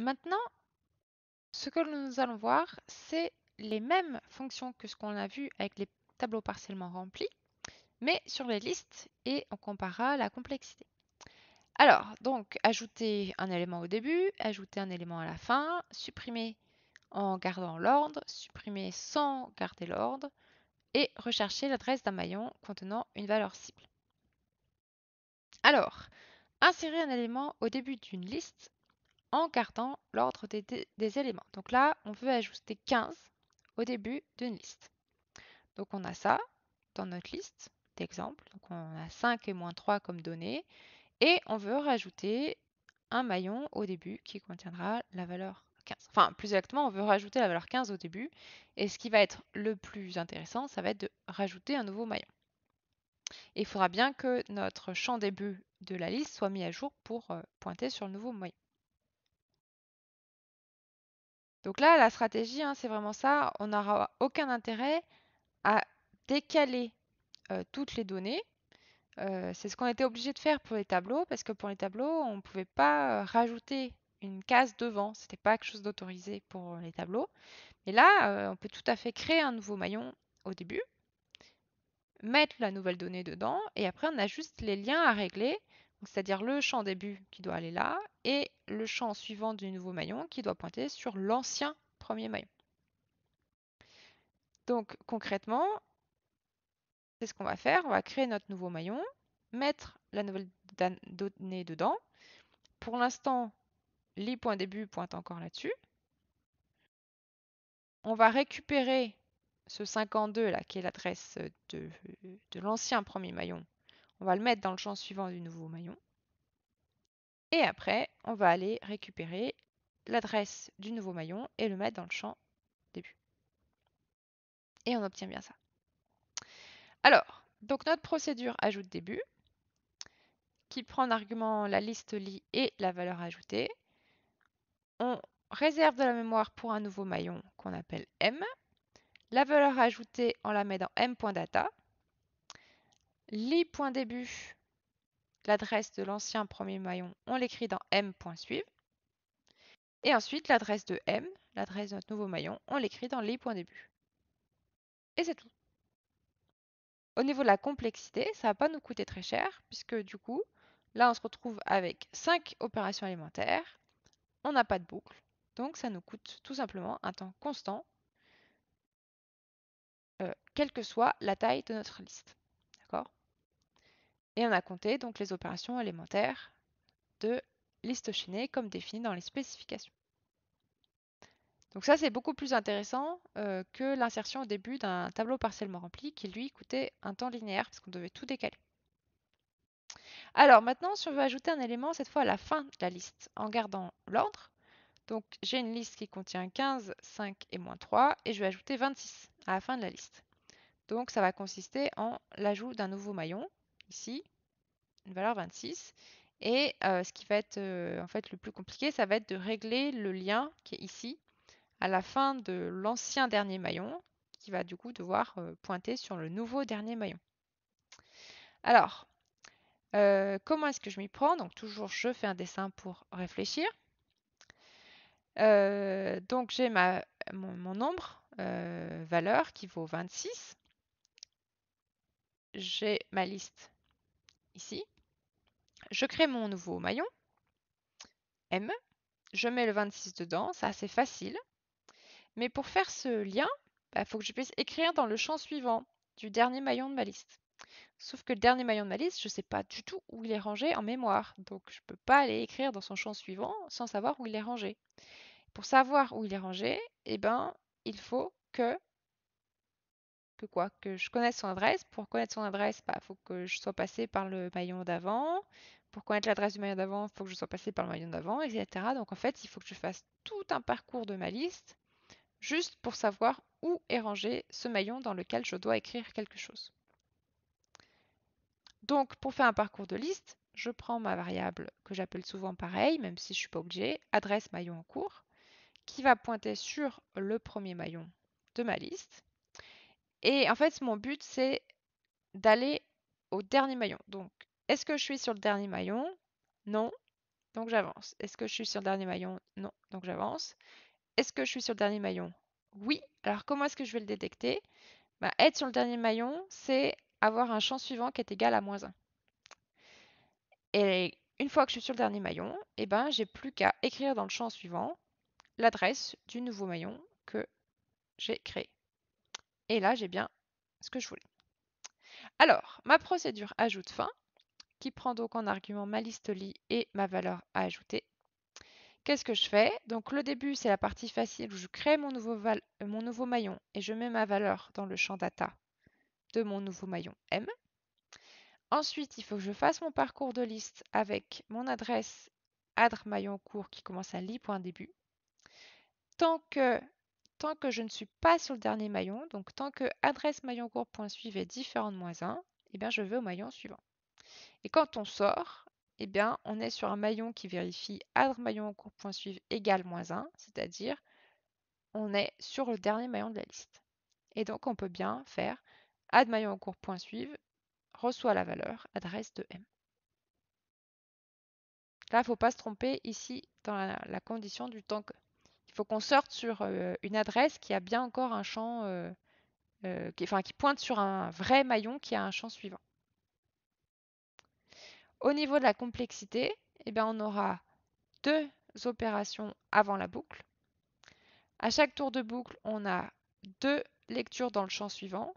Maintenant, ce que nous allons voir, c'est les mêmes fonctions que ce qu'on a vu avec les tableaux partiellement remplis, mais sur les listes et on comparera la complexité. Alors, donc, ajouter un élément au début, ajouter un élément à la fin, supprimer en gardant l'ordre, supprimer sans garder l'ordre, et rechercher l'adresse d'un maillon contenant une valeur cible. Alors, insérer un élément au début d'une liste en cartant l'ordre des, éléments. Donc là, on veut ajouter 15 au début d'une liste. Donc on a ça dans notre liste d'exemples. Donc on a 5 et moins 3 comme données. Et on veut rajouter un maillon au début qui contiendra la valeur 15. Enfin, plus exactement, on veut rajouter la valeur 15 au début. Et ce qui va être le plus intéressant, ça va être de rajouter un nouveau maillon. il faudra bien que notre champ début de la liste soit mis à jour pour euh, pointer sur le nouveau maillon. Donc là, la stratégie, hein, c'est vraiment ça. On n'aura aucun intérêt à décaler toutes les données. c'est ce qu'on était obligé de faire pour les tableaux, parce que pour les tableaux, on ne pouvait pas rajouter une case devant. Ce n'était pas quelque chose d'autorisé pour les tableaux. Mais là, on peut tout à fait créer un nouveau maillon au début, mettre la nouvelle donnée dedans, et après, on a juste les liens à régler c'est-à-dire le champ début qui doit aller là, et le champ suivant du nouveau maillon qui doit pointer sur l'ancien premier maillon. Donc concrètement, c'est ce qu'on va faire, on va créer notre nouveau maillon, mettre la nouvelle donnée dedans. Pour l'instant, les pointe début encore là-dessus. On va récupérer ce 52 là, qui est l'adresse de l'ancien premier maillon on va le mettre dans le champ suivant du nouveau maillon. Et après, on va aller récupérer l'adresse du nouveau maillon et le mettre dans le champ début. Et on obtient bien ça. Alors, donc notre procédure ajoute début, qui prend en argument la liste lit et la valeur ajoutée. On réserve de la mémoire pour un nouveau maillon qu'on appelle M. La valeur ajoutée, on la met dans M.data li.début, l'adresse de l'ancien premier maillon, on l'écrit dans m.suive. Et ensuite, l'adresse de m, l'adresse de notre nouveau maillon, on l'écrit dans les Et c'est tout. Au niveau de la complexité, ça ne va pas nous coûter très cher, puisque du coup, là, on se retrouve avec 5 opérations alimentaires, on n'a pas de boucle, donc ça nous coûte tout simplement un temps constant, euh, quelle que soit la taille de notre liste. Et on a compté donc les opérations élémentaires de liste chaînée comme définies dans les spécifications. Donc ça, c'est beaucoup plus intéressant euh, que l'insertion au début d'un tableau partiellement rempli qui, lui, coûtait un temps linéaire parce qu'on devait tout décaler. Alors maintenant, si on veut ajouter un élément, cette fois à la fin de la liste, en gardant l'ordre, donc j'ai une liste qui contient 15, 5 et moins 3, et je vais ajouter 26 à la fin de la liste. Donc ça va consister en l'ajout d'un nouveau maillon, ici, une valeur 26. Et euh, ce qui va être euh, en fait le plus compliqué, ça va être de régler le lien qui est ici, à la fin de l'ancien dernier maillon, qui va du coup devoir euh, pointer sur le nouveau dernier maillon. Alors, comment est-ce que je m'y prends Donc toujours, je fais un dessin pour réfléchir. donc j'ai mon, nombre, valeur, qui vaut 26. J'ai ma liste ici. Je crée mon nouveau maillon, M, je mets le 26 dedans, ça c'est facile. Mais pour faire ce lien, il bah, faut que je puisse écrire dans le champ suivant du dernier maillon de ma liste. Sauf que le dernier maillon de ma liste, je ne sais pas du tout où il est rangé en mémoire. Donc je ne peux pas aller écrire dans son champ suivant sans savoir où il est rangé. Pour savoir où il est rangé, eh ben, il faut que que quoi Que je connaisse son adresse. Pour connaître son adresse, il bah, faut que je sois passé par le maillon d'avant. Pour connaître l'adresse du maillon d'avant, il faut que je sois passé par le maillon d'avant, etc. Donc en fait, il faut que je fasse tout un parcours de ma liste juste pour savoir où est rangé ce maillon dans lequel je dois écrire quelque chose. Donc pour faire un parcours de liste, je prends ma variable que j'appelle souvent pareil, même si je ne suis pas obligée, adresse maillon en cours, qui va pointer sur le premier maillon de ma liste. Et en fait, mon but, c'est d'aller au dernier maillon. Donc, est-ce que je suis sur le dernier maillon Non. Donc, j'avance. Est-ce que je suis sur le dernier maillon Non. Donc, j'avance. Est-ce que je suis sur le dernier maillon Oui. Alors, comment est-ce que je vais le détecter bah, Être sur le dernier maillon, c'est avoir un champ suivant qui est égal à moins 1. Et une fois que je suis sur le dernier maillon, eh ben, j'ai plus qu'à écrire dans le champ suivant l'adresse du nouveau maillon que j'ai créé. Et là, j'ai bien ce que je voulais. Alors, ma procédure ajoute fin, qui prend donc en argument ma liste lit et ma valeur à ajouter. Qu'est-ce que je fais Donc le début, c'est la partie facile où je crée euh, mon nouveau, maillon et je mets ma valeur dans le champ data de mon nouveau maillon M. Ensuite, il faut que je fasse mon parcours de liste avec mon adresse adre maillon court qui commence à début. Tant que tant que je ne suis pas sur le dernier maillon, donc tant que adresse maillon mailloncourt.suiv est différent de moins 1, eh bien je vais au maillon suivant. Et quand on sort, eh bien on est sur un maillon qui vérifie adresse suivant égale moins 1, c'est-à-dire on est sur le dernier maillon de la liste. Et donc on peut bien faire adresse maillon reçoit la valeur adresse de M. Là, il ne faut pas se tromper ici dans la, la condition du temps que il faut qu'on sorte sur une adresse qui a bien encore un champ, qui, qui pointe sur un vrai maillon qui a un champ suivant. Au niveau de la complexité, eh bien, on aura deux opérations avant la boucle. À chaque tour de boucle, on a deux lectures dans le champ suivant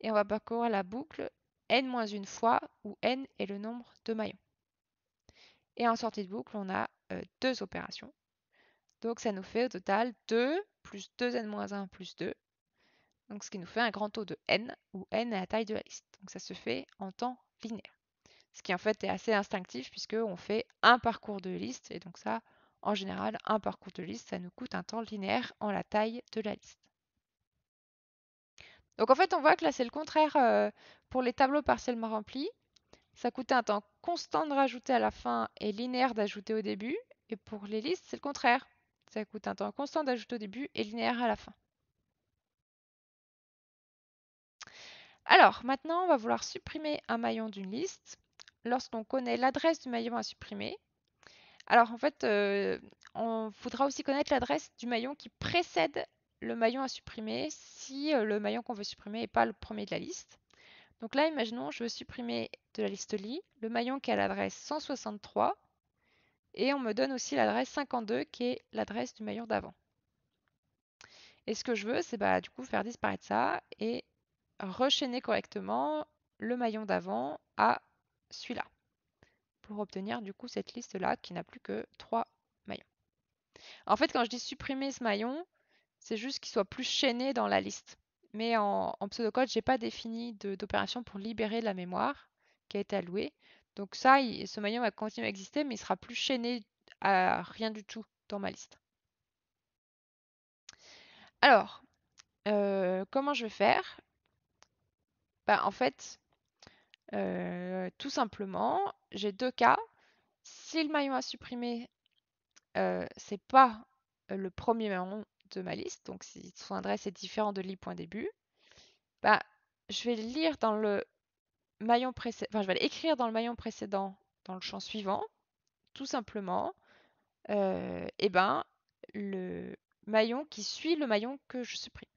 et on va parcourir la boucle n-1 fois où n est le nombre de maillons. Et en sortie de boucle, on a deux opérations. Donc ça nous fait au total 2 plus 2n-1 plus 2. Donc ce qui nous fait un grand taux de n, où n est la taille de la liste. Donc ça se fait en temps linéaire. Ce qui en fait est assez instinctif puisqu'on fait un parcours de liste. Et donc ça, en général, un parcours de liste, ça nous coûte un temps linéaire en la taille de la liste. Donc en fait, on voit que là, c'est le contraire euh, pour les tableaux partiellement remplis. Ça coûtait un temps constant de rajouter à la fin et linéaire d'ajouter au début. Et pour les listes, c'est le contraire. Ça coûte un temps constant d'ajout au début et linéaire à la fin. Alors, maintenant, on va vouloir supprimer un maillon d'une liste lorsqu'on connaît l'adresse du maillon à supprimer. Alors, en fait, euh, on voudra aussi connaître l'adresse du maillon qui précède le maillon à supprimer si euh, le maillon qu'on veut supprimer n'est pas le premier de la liste. Donc là, imaginons, je veux supprimer de la liste lit le maillon qui a l'adresse 163 et on me donne aussi l'adresse 52 qui est l'adresse du maillon d'avant. Et ce que je veux, c'est bah, du coup faire disparaître ça et rechaîner correctement le maillon d'avant à celui-là pour obtenir du coup cette liste-là qui n'a plus que 3 maillons. En fait, quand je dis supprimer ce maillon, c'est juste qu'il soit plus chaîné dans la liste. Mais en, en pseudocode, je n'ai pas défini d'opération pour libérer la mémoire qui a été allouée. Donc ça, ce maillon va continuer à exister, mais il sera plus chaîné à rien du tout dans ma liste. Alors, euh, comment je vais faire bah, En fait, euh, tout simplement, j'ai deux cas. Si le maillon à supprimer, euh, ce c'est pas le premier maillon de ma liste, donc si son adresse est différente de l'i.début, bah, je vais lire dans le maillon précédent, enfin je vais l'écrire écrire dans le maillon précédent, dans le champ suivant, tout simplement, euh, eh ben, le maillon qui suit le maillon que je supprime.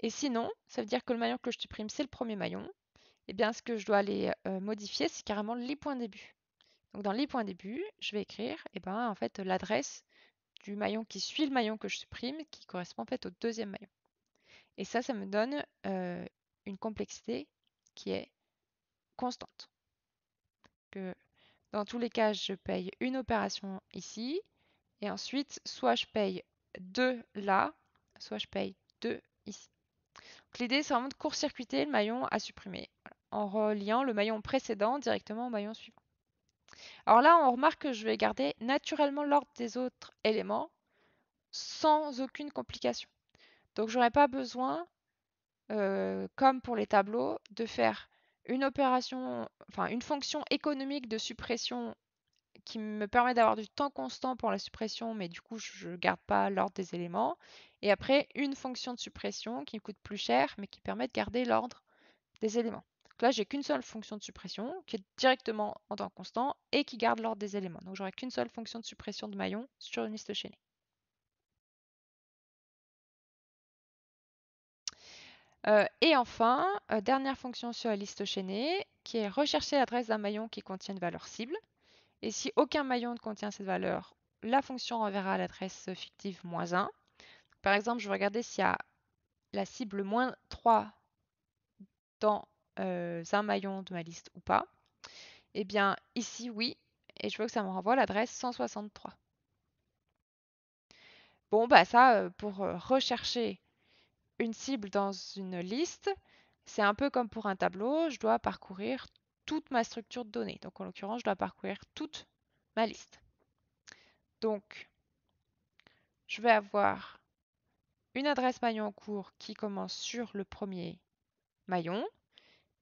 Et sinon, ça veut dire que le maillon que je supprime, c'est le premier maillon. Et eh bien, ce que je dois aller euh, modifier, c'est carrément les points début. Donc dans les points début, je vais écrire et eh ben, en fait, l'adresse du maillon qui suit le maillon que je supprime, qui correspond en fait au deuxième maillon. Et ça, ça me donne euh, une complexité est constante. Que dans tous les cas, je paye une opération ici, et ensuite, soit je paye deux là, soit je paye deux ici. L'idée, c'est vraiment de court-circuiter le maillon à supprimer, en reliant le maillon précédent directement au maillon suivant. Alors là, on remarque que je vais garder naturellement l'ordre des autres éléments sans aucune complication. Donc, je n'aurai pas besoin comme pour les tableaux, de faire une opération, enfin une fonction économique de suppression qui me permet d'avoir du temps constant pour la suppression, mais du coup je ne garde pas l'ordre des éléments. Et après une fonction de suppression qui coûte plus cher, mais qui permet de garder l'ordre des éléments. Donc là j'ai qu'une seule fonction de suppression qui est directement en temps constant et qui garde l'ordre des éléments. Donc j'aurai qu'une seule fonction de suppression de maillon sur une liste chaînée. Euh, et enfin, euh, dernière fonction sur la liste chaînée, qui est rechercher l'adresse d'un maillon qui contient une valeur cible. Et si aucun maillon ne contient cette valeur, la fonction renverra l'adresse fictive moins 1. Par exemple, je vais regarder s'il y a la cible moins 3 dans euh, un maillon de ma liste ou pas. Eh bien, ici, oui. Et je veux que ça me renvoie l'adresse 163. Bon, bah ça, pour rechercher une cible dans une liste, c'est un peu comme pour un tableau, je dois parcourir toute ma structure de données. Donc en l'occurrence, je dois parcourir toute ma liste. Donc, je vais avoir une adresse maillon en cours qui commence sur le premier maillon.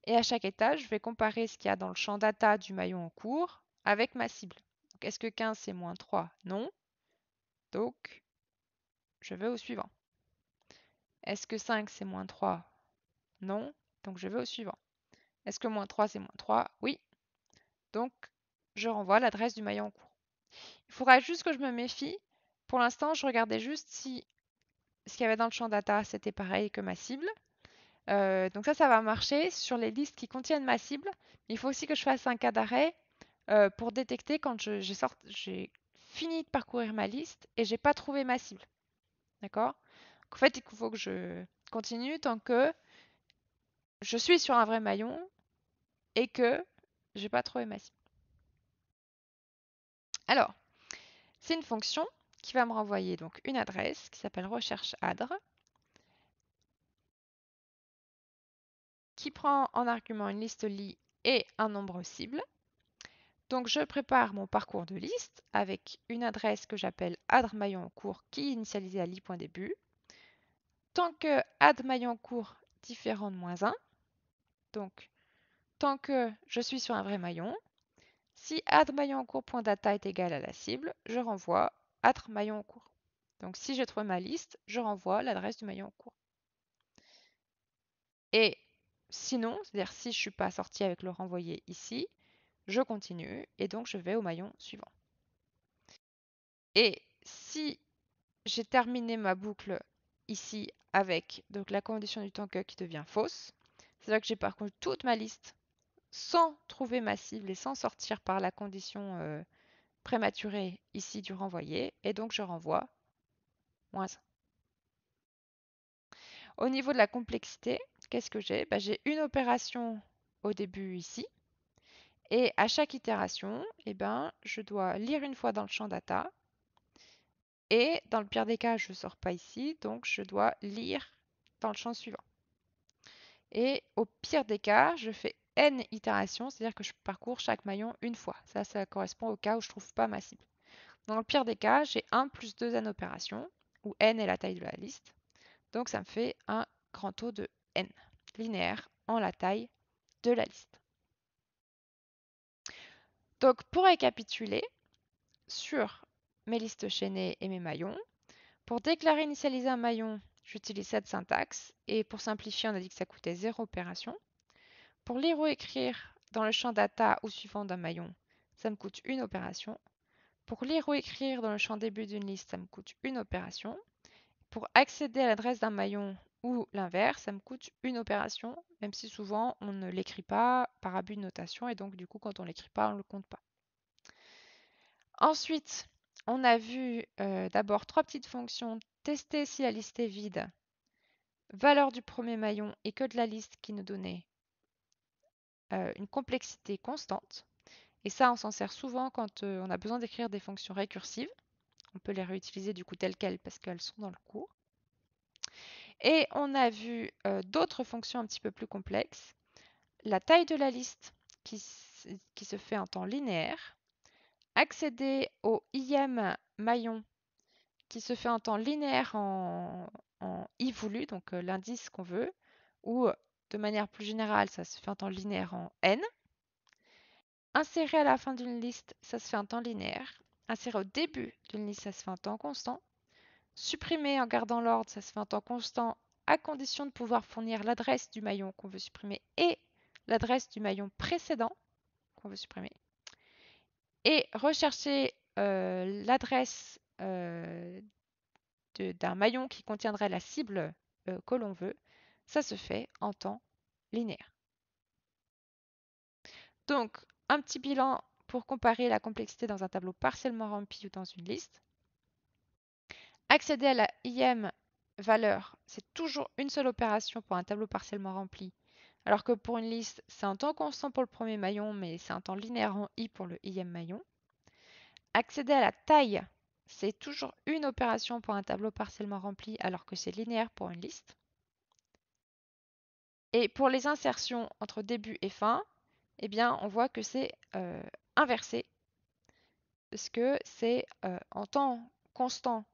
Et à chaque étage, je vais comparer ce qu'il y a dans le champ data du maillon en cours avec ma cible. Est-ce que 15 c'est moins 3 Non. Donc, je vais au suivant. Est-ce que 5 c'est moins 3 Non. Donc je vais au suivant. Est-ce que moins 3 c'est moins 3 Oui. Donc je renvoie l'adresse du maillon en cours. Il faudra juste que je me méfie. Pour l'instant, je regardais juste si ce qu'il y avait dans le champ data c'était pareil que ma cible. Euh, donc ça, ça va marcher sur les listes qui contiennent ma cible. Il faut aussi que je fasse un cas d'arrêt euh, pour détecter quand j'ai fini de parcourir ma liste et j'ai pas trouvé ma cible. D'accord en fait, il faut que je continue tant que je suis sur un vrai maillon et que j'ai pas trouvé ma cible. Alors, c'est une fonction qui va me renvoyer donc une adresse qui s'appelle recherche adre qui prend en argument une liste lit et un nombre cible. Donc je prépare mon parcours de liste avec une adresse que j'appelle adre maillon cours qui est initialisée à lit.début tant que add maillon-court différent de moins 1, donc tant que je suis sur un vrai maillon, si add maillon .data est égal à la cible, je renvoie add maillon-court. Donc si j'ai trouvé ma liste, je renvoie l'adresse du maillon court. Et sinon, c'est-à-dire si je ne suis pas sorti avec le renvoyé ici, je continue et donc je vais au maillon suivant. Et si j'ai terminé ma boucle ici avec donc la condition du temps que qui devient fausse. C'est là que j'ai par contre toute ma liste sans trouver ma cible et sans sortir par la condition euh, prématurée ici du renvoyer. Et donc je renvoie moins 1. Au niveau de la complexité, qu'est-ce que j'ai bah, J'ai une opération au début ici. Et à chaque itération, eh ben, je dois lire une fois dans le champ data, et dans le pire des cas, je ne sors pas ici, donc je dois lire dans le champ suivant. Et au pire des cas, je fais n itérations, c'est-à-dire que je parcours chaque maillon une fois. Ça, ça correspond au cas où je ne trouve pas ma cible. Dans le pire des cas, j'ai 1 plus 2 n opérations, où n est la taille de la liste. Donc ça me fait un grand taux de n, linéaire en la taille de la liste. Donc pour récapituler, sur mes listes chaînées et mes maillons. Pour déclarer initialiser un maillon, j'utilise cette syntaxe et pour simplifier, on a dit que ça coûtait 0 opération. Pour lire ou écrire dans le champ data ou suivant d'un maillon, ça me coûte une opération. Pour lire ou écrire dans le champ début d'une liste, ça me coûte une opération. Pour accéder à l'adresse d'un maillon ou l'inverse, ça me coûte une opération, même si souvent on ne l'écrit pas par abus de notation et donc du coup quand on l'écrit pas, on ne le compte pas. Ensuite, on a vu euh, d'abord trois petites fonctions, tester si la liste est vide, valeur du premier maillon et que de la liste qui nous donnait euh, une complexité constante. Et ça, on s'en sert souvent quand euh, on a besoin d'écrire des fonctions récursives. On peut les réutiliser du coup telles quelles parce qu'elles sont dans le cours. Et on a vu d'autres fonctions un petit peu plus complexes. La taille de la liste qui se fait en temps linéaire accéder au IM maillon qui se fait en temps linéaire en, en I voulu, donc euh, l'indice qu'on veut, ou euh, de manière plus générale, ça se fait en temps linéaire en N. Insérer à la fin d'une liste, ça se fait en temps linéaire. Insérer au début d'une liste, ça se fait en temps constant. Supprimer en gardant l'ordre, ça se fait en temps constant, à condition de pouvoir fournir l'adresse du maillon qu'on veut supprimer et l'adresse du maillon précédent qu'on veut supprimer et rechercher euh, l'adresse euh, d'un maillon qui contiendrait la cible euh, que l'on veut, ça se fait en temps linéaire. Donc, un petit bilan pour comparer la complexité dans un tableau partiellement rempli ou dans une liste. Accéder à la IM valeur, c'est toujours une seule opération pour un tableau partiellement rempli alors que pour une liste, c'est un temps constant pour le premier maillon, mais c'est un temps linéaire en i pour le ième maillon. Accéder à la taille, c'est toujours une opération pour un tableau partiellement rempli, alors que c'est linéaire pour une liste. Et pour les insertions entre début et fin, eh bien, on voit que c'est euh, inversé, parce que c'est euh, en temps constant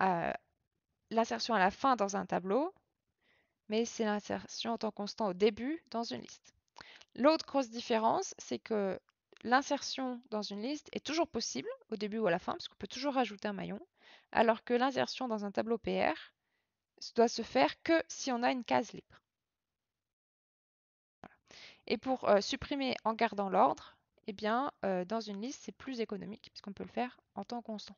euh, l'insertion à la fin dans un tableau, mais c'est l'insertion en temps constant au début dans une liste. L'autre grosse différence, c'est que l'insertion dans une liste est toujours possible au début ou à la fin, parce qu'on peut toujours rajouter un maillon, alors que l'insertion dans un tableau PR doit se faire que si on a une case libre. Et pour euh, supprimer en gardant l'ordre, eh bien, euh, dans une liste, c'est plus économique, puisqu'on peut le faire en temps constant.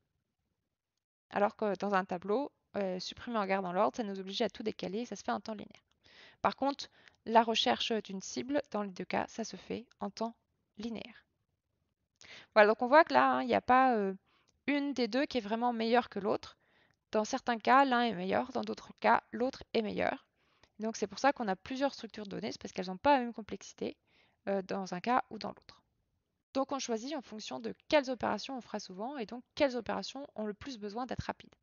Alors que dans un tableau, euh, supprimer en gardant l'ordre, ça nous oblige à tout décaler et ça se fait en temps linéaire. Par contre, la recherche d'une cible, dans les deux cas, ça se fait en temps linéaire. Voilà, donc on voit que là, hein, il n'y a pas euh, une des deux qui est vraiment meilleure que l'autre. Dans certains cas, l'un est meilleur, dans d'autres cas, l'autre est meilleur. Donc c'est pour ça qu'on a plusieurs structures de données, c'est parce qu'elles n'ont pas la même complexité euh, dans un cas ou dans l'autre. Donc on choisit en fonction de quelles opérations on fera souvent et donc quelles opérations ont le plus besoin d'être rapides.